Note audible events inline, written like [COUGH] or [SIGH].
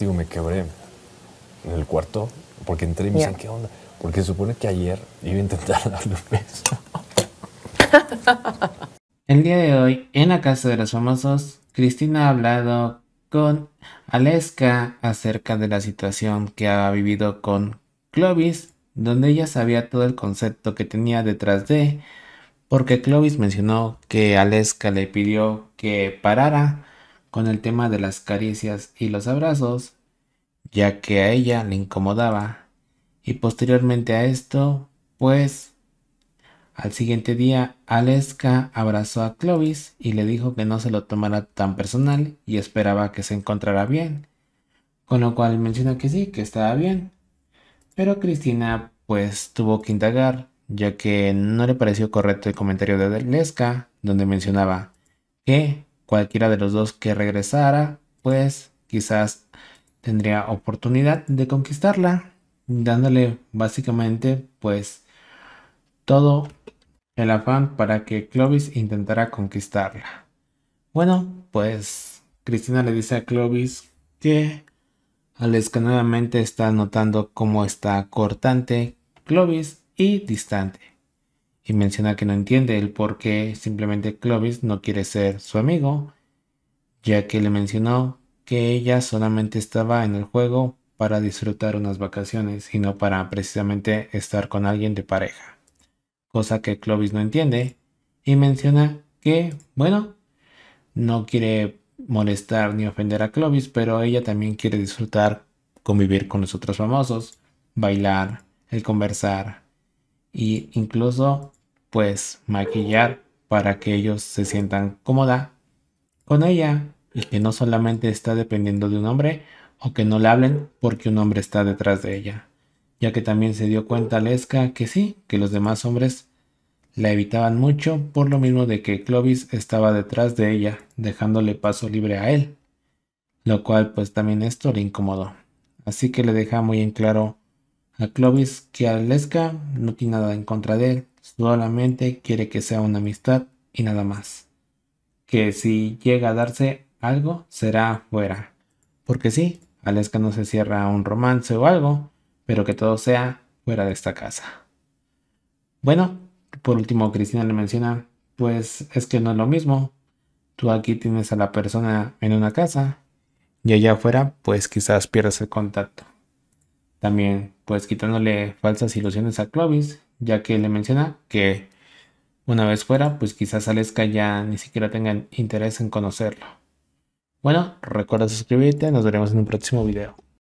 Digo, me quebré en el cuarto porque entré y me yeah. ¿qué onda? Porque se supone que ayer iba a intentar [LAUGHS] darle un beso. El día de hoy, en la Casa de los Famosos, Cristina ha hablado con Aleska acerca de la situación que ha vivido con Clovis, donde ella sabía todo el concepto que tenía detrás de, porque Clovis mencionó que Aleska le pidió que parara con el tema de las caricias y los abrazos, ya que a ella le incomodaba, y posteriormente a esto, pues al siguiente día, Aleska abrazó a Clovis y le dijo que no se lo tomara tan personal y esperaba que se encontrara bien. Con lo cual menciona que sí, que estaba bien. Pero Cristina pues tuvo que indagar, ya que no le pareció correcto el comentario de Aleska, donde mencionaba que cualquiera de los dos que regresara, pues quizás tendría oportunidad de conquistarla, dándole básicamente pues todo el afán para que Clovis intentara conquistarla. Bueno, pues Cristina le dice a Clovis que Alex que nuevamente está notando cómo está cortante, Clovis y distante y menciona que no entiende el por qué simplemente Clovis no quiere ser su amigo, ya que le mencionó que ella solamente estaba en el juego para disfrutar unas vacaciones y no para precisamente estar con alguien de pareja, cosa que Clovis no entiende y menciona que, bueno, no quiere molestar ni ofender a Clovis, pero ella también quiere disfrutar convivir con los otros famosos, bailar, el conversar, y incluso pues maquillar para que ellos se sientan cómoda con ella y que no solamente está dependiendo de un hombre o que no le hablen porque un hombre está detrás de ella, ya que también se dio cuenta Lesca que sí, que los demás hombres la evitaban mucho por lo mismo de que Clovis estaba detrás de ella, dejándole paso libre a él, lo cual pues también esto le incomodó. Así que le deja muy en claro a Clovis que a Lesca no tiene nada en contra de él, Solamente quiere que sea una amistad y nada más. Que si llega a darse algo, será fuera. Porque sí, que no se cierra un romance o algo, pero que todo sea fuera de esta casa. Bueno, por último, Cristina le menciona, pues es que no es lo mismo. Tú aquí tienes a la persona en una casa y allá afuera, pues quizás pierdas el contacto. También, pues quitándole falsas ilusiones a Clovis, ya que le menciona que una vez fuera, pues quizás Aleska ya ni siquiera tenga interés en conocerlo. Bueno, recuerda suscribirte, nos veremos en un próximo video.